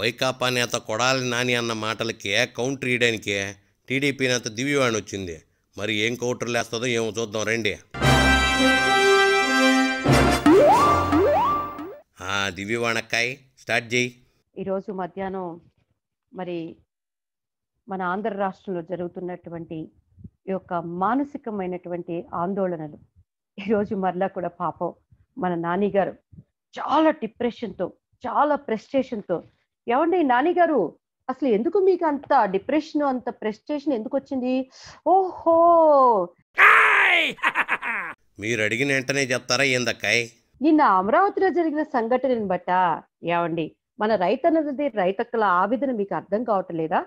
వైకాపా నేత కొడాలి నాని అన్న మాటలకే కౌంటర్ ఇయడానికే టీడీపీ నేత దివ్యవాణి వచ్చింది మరి ఏం కౌంటర్లు వేస్తుందో ఏమో చూద్దాం రండి దివ్యవాణక్కాయ్ స్టార్ట్ చేయి ఈరోజు మధ్యాహ్నం మరి మన ఆంధ్ర రాష్ట్రంలో జరుగుతున్నటువంటి ఈ యొక్క మానసికమైనటువంటి ఆందోళనలు ఈరోజు మరలా కూడా పాపం మన నానిగారు చాలా డిప్రెషన్తో చాలా ప్రెస్టేషన్తో ఏమండి నాని గారు అసలు ఎందుకు మీకు అంత డిప్రెషన్ అంత ప్రెస్టేషన్ ఎందుకు వచ్చింది ఓహో మీరు అడిగిన వెంటనే చెప్తారా ఏందక్కాయ్ నిన్న అమరావతిలో జరిగిన సంఘటనని బట్ట ఏమండి మన రైతు అన్నది రైతక్కల ఆవేదన మీకు అర్థం కావటం లేదా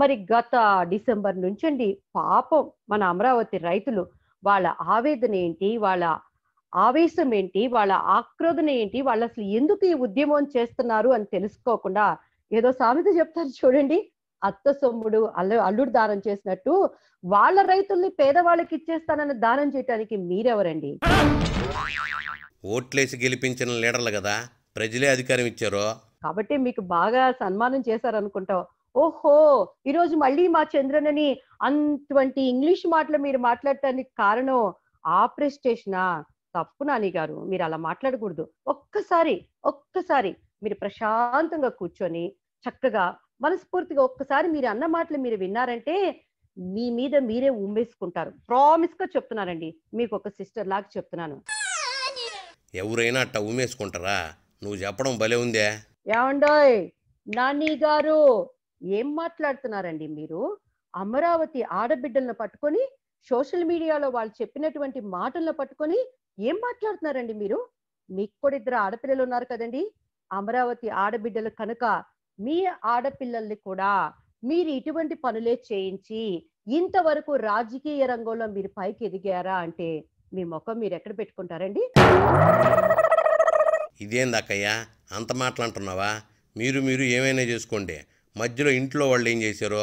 మరి గత డిసెంబర్ నుంచండి పాపం మన అమరావతి రైతులు వాళ్ళ ఆవేదన ఏంటి వాళ్ళ ఆవేశం ఏంటి వాళ్ళ ఆక్రోధన ఏంటి వాళ్ళు అసలు ఎందుకు ఈ ఉద్యమం చేస్తున్నారు అని తెలుసుకోకుండా ఏదో సామెత చెప్తారు చూడండి అత్త సొమ్ముడు అల్లు అల్లుడు దానం చేసినట్టు వాళ్ళ రైతుల్ని పేదవాళ్ళకి ఇచ్చేస్తానని దానం చేయటానికి మీరెవరండి ఓట్లేసి గెలిపించిన లీడర్లు కదా ప్రజలే అధికారం ఇచ్చారు కాబట్టి మీకు బాగా సన్మానం చేశారనుకుంటావు ఓహో ఈరోజు మళ్ళీ మా చంద్రనని అటువంటి ఇంగ్లీష్ మాటలు మీరు మాట్లాడటానికి కారణం ఆ ప్రెస్టేషనా తప్పు నాని గారు మీరు అలా మాట్లాడకూడదు ఒక్కసారి ఒక్కసారి మీరు ప్రశాంతంగా కూర్చొని చక్కగా మనస్ఫూర్తిగా ఒక్కసారి మీరు అన్న మాటలు మీరు విన్నారంటే మీ మీద మీరే ఉమ్మేసుకుంటారు ప్రామిస్ గా చెప్తున్నారండి మీకు ఒక సిస్టర్ లాగా చెప్తున్నాను ఎవరైనా అట్ట ఉమ్మేసుకుంటారా నువ్వు చెప్పడం భలే ఉందే ఏమండోయ్ నాని గారు ఏం మాట్లాడుతున్నారండి మీరు అమరావతి ఆడబిడ్డలను పట్టుకొని సోషల్ మీడియాలో వాళ్ళు చెప్పినటువంటి మాటలను పట్టుకొని ఏం మాట్లాడుతున్నారండి మీరు మీకు కూడా ఇద్దరు ఆడపిల్లలు ఉన్నారు కదండి అమరావతి ఆడబిడ్డలు కనుక మీ ఆడపిల్లల్ని కూడా మీరు ఇటువంటి పనులే చేయించి ఇంతవరకు రాజకీయ రంగంలో మీరు పైకి ఎదిగారా అంటే మీ ముఖం మీరు ఎక్కడ పెట్టుకుంటారండి ఇదేందాకయ్యా అంత మాట్లాడుతున్నావా మీరు మీరు ఏమైనా చేసుకోండి మధ్యలో ఇంట్లో వాళ్ళు ఏం చేశారో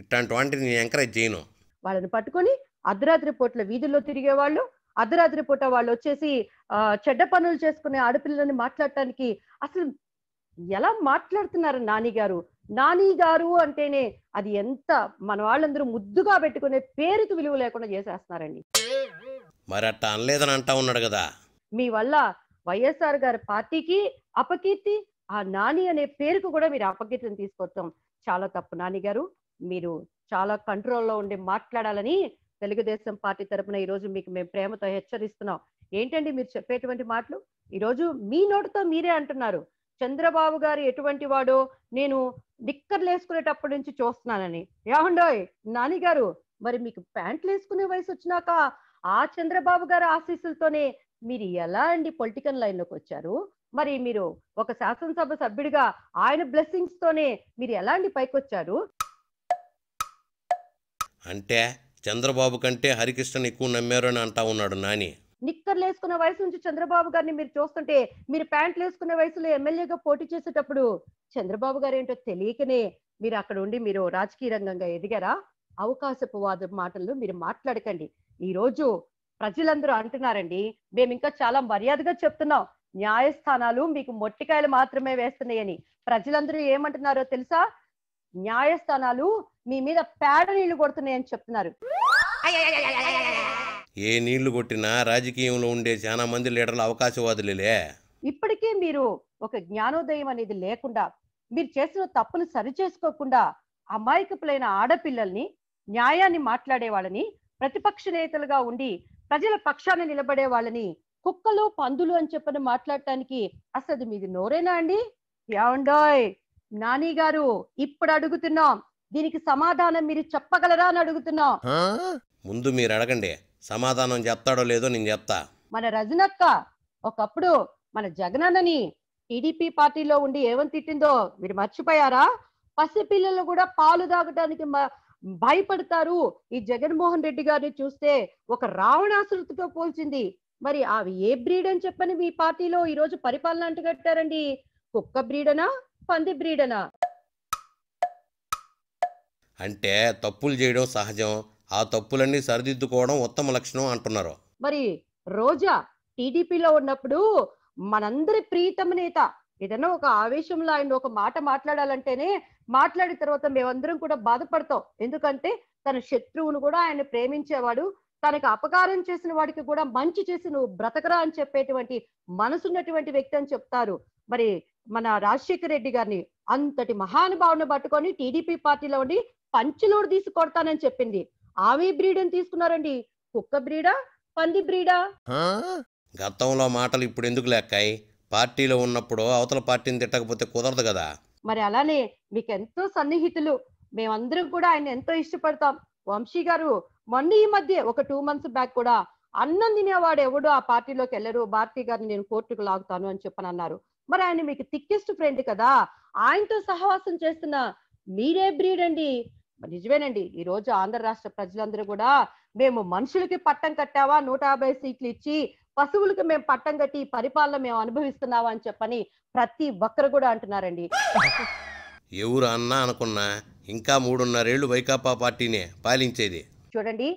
ఇట్లాంటి వాటిని నేను ఎంకరేజ్ చేయను వాళ్ళని పట్టుకొని అర్ధరాత్రి పూట్ల వీధుల్లో తిరిగే వాళ్ళు అర్ధరాత్రి పూట వాళ్ళు వచ్చేసి ఆ చెడ్డ పనులు చేసుకునే ఆడపిల్లల్ని మాట్లాడటానికి అసలు ఎలా మాట్లాడుతున్నారు నాని గారు నాని గారు అంటేనే అది ఎంత మన వాళ్ళందరూ ముద్దుగా పెట్టుకునే పేరుకి విలువ లేకుండా చేసేస్తున్నారండి మరి అట్ట అనలేదని అంటా ఉన్నాడు కదా మీ వల్ల వైఎస్ఆర్ గారి పార్టీకి అపకీర్తి ఆ నాని అనే పేరుకు కూడా మీరు అపకీర్తిని తీసుకొస్తాం చాలా తప్పు నాని గారు మీరు చాలా కంట్రోల్లో ఉండి మాట్లాడాలని తెలుగుదేశం పార్టీ తరపున ఈరోజు మీకు మేము ప్రేమతో హెచ్చరిస్తున్నాం ఏంటండి మీరు చెప్పేటువంటి మాటలు ఈరోజు మీ నోటితో మీరే అంటున్నారు చంద్రబాబు గారు ఎటువంటి వాడో నేను నిక్కర్లేసుకునేటప్పటి నుంచి చూస్తున్నానని యాహుండోయ్ నాని గారు మరి మీకు ప్యాంట్లు వేసుకునే వయసు వచ్చినాక ఆ చంద్రబాబు గారి ఆశీస్సులతోనే మీరు ఎలా అండి పొలిటికల్ లైన్లోకి వచ్చారు మరి మీరు ఒక శాసనసభ సభ్యుడిగా ఆయన బ్లెస్సింగ్స్ తోనే మీరు ఎలా అండి పైకొచ్చారు అంటే చంద్రబాబు కంటే హరికృష్ణ ఎక్కువ నమ్మారు అని అంటా ఉన్నాడు నాని నిక్కర్లు వేసుకున్న వయసు నుంచి చంద్రబాబు గారిని మీరు చూస్తుంటే మీరు ప్యాంట్లు వేసుకున్న వయసులో ఎమ్మెల్యేగా పోటీ చేసేటప్పుడు చంద్రబాబు గారు ఏంటో తెలియకనే మీరు అక్కడ ఉండి మీరు రాజకీయ రంగంగా ఎదిగారా అవకాశపు వాద మాటలు మీరు మాట్లాడకండి ఈ రోజు ప్రజలందరూ అంటున్నారండి మేము ఇంకా చాలా మర్యాదగా చెప్తున్నాం న్యాయస్థానాలు మీకు మొట్టికాయలు మాత్రమే వేస్తున్నాయని ప్రజలందరూ ఏమంటున్నారో తెలుసా న్యాయస్థానాలు మీ మీద పేడ నీళ్లు కొడుతున్నాయని చెప్తున్నారు ఏ నీళ్లు కొట్టినా రాజకీయంలో ఉండే చాలా మంది లీడర్లు అవకాశవాదులే ఇప్పటికే మీరు ఒక జ్ఞానోదయం అనేది లేకుండా మీరు చేసిన తప్పులు సరిచేసుకోకుండా అమాయకపులైన ఆడపిల్లల్ని న్యాయాన్ని మాట్లాడే వాళ్ళని ప్రతిపక్ష నేతలుగా ఉండి ప్రజల పక్షాన నిలబడే వాళ్ళని కుక్కలు పందులు అని చెప్పని మాట్లాడటానికి అసలు మీది నోరేనా అండి యాండాయ్ నాని గారు ఇప్పుడు అడుగుతున్నాం దీనికి సమాధానం మీరు చెప్పగలరా అని అడుగుతున్నాం ముందు మీరు అడగండి సమాధానం చెప్తాడో లేదో నేను చెప్తా మన రజనక్క ఒకప్పుడు మన జగనన్నని టీడీపీ పార్టీలో ఉండి ఏమని తిట్టిందో మీరు మర్చిపోయారా పసిపిల్లలు కూడా పాలు తాగడానికి భయపడతారు ఈ జగన్మోహన్ రెడ్డి గారిని చూస్తే ఒక రావణాసురుడితో పోల్చింది మరి అవి ఏ బ్రీడ్ అని చెప్పని మీ పార్టీలో ఈ రోజు పరిపాలన అంటుకట్టారండి కుక్క బ్రీడనా పంది బ్రీడనా అంటే తప్పులు చేయడం సహజం ఆ తప్పులన్నీ సరిదిద్దుకోవడం ఉత్తమ లక్షణం అంటున్నారు మరి రోజా టీడీపీలో ఉన్నప్పుడు మనందరి ప్రీతమ నేత ఏదైనా ఒక ఆవేశంలో ఆయన ఒక మాట మాట్లాడాలంటేనే మాట్లాడిన తర్వాత మేమందరం కూడా బాధపడతాం ఎందుకంటే తన శత్రువును కూడా ఆయన ప్రేమించేవాడు తనకు అపకారం చేసిన వాడికి కూడా మంచి చేసి నువ్వు బ్రతకరా అని చెప్పేటువంటి మనసున్నటువంటి వ్యక్తి అని చెప్తారు మరి మన రాజశేఖర రెడ్డి గారిని అంతటి మహానుభావుని పట్టుకొని టీడీపీ పార్టీలో ఉండి పంచిలోడు తీసి కొడతానని చెప్పింది ఆమె బ్రీడని తీసుకున్నారండి కుక్క బ్రీడా పంది బ్రీడా గతంలో మాటలు ఇప్పుడు ఎందుకు లెక్కాయి పార్టీలో ఉన్నప్పుడు అవతల పార్టీని తిట్టకపోతే కుదరదు కదా మరి అలానే మీకు ఎంతో సన్నిహితులు మేమందరం కూడా ఆయన ఎంతో ఇష్టపడతాం వంశీ గారు మొన్న ఈ మధ్య ఒక టూ మంత్స్ బ్యాక్ కూడా అన్నం తినేవాడు ఎవడు ఆ పార్టీలోకి వెళ్ళరు భారతి గారిని నేను కోర్టుకు లాగుతాను అని చెప్పని అన్నారు మరి ఆయన మీకు థిక్కెస్ట్ ఫ్రెండ్ కదా ఆయనతో సహవాసం చేస్తున్న మీరే బ్రీడ్ అండి నిజమేనండి ఈ రోజు ఆంధ్ర రాష్ట్ర ప్రజలందరూ కూడా మేము మనుషులకి పట్టం కట్టావా నూట యాభై సీట్లు ఇచ్చి పశువులకి మేము పట్టం కట్టి పరిపాలన మేము అనుభవిస్తున్నావా అని చెప్పని ప్రతి ఒక్కరు కూడా అంటున్నారండి ఎవరు అన్నా అనుకున్నా ఇంకా మూడున్నరేళ్లు వైకాపా పార్టీనే పాలించేది చూడండి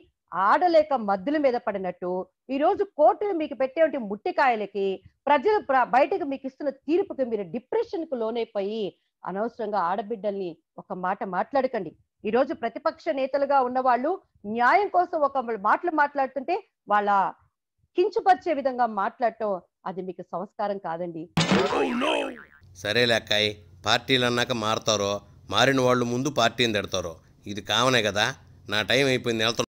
ఆడలేక మద్దుల మీద పడినట్టు ఈ రోజు కోర్టులు మీకు పెట్టేటువంటి ముట్టికాయలకి ప్రజలు బయటకు మీకు ఇస్తున్న తీర్పుకి మీరు డిప్రెషన్ కు లోనైపోయి అనవసరంగా ఆడబిడ్డల్ని ఒక మాట మాట్లాడకండి ఈ రోజు ప్రతిపక్ష నేతలుగా ఉన్న వాళ్ళు న్యాయం కోసం ఒక మాటలు మాట్లాడుతుంటే వాళ్ళ కించుపరిచే విధంగా మాట్లాడటం అది మీకు సంస్కారం కాదండి oh, సరేలే అక్కాయ్ పార్టీలు అన్నాక మారతారో మారిన వాళ్ళు ముందు పార్టీని తిడతారో ఇది కావనే కదా నా టైం అయిపోయింది వెళ్తున్నా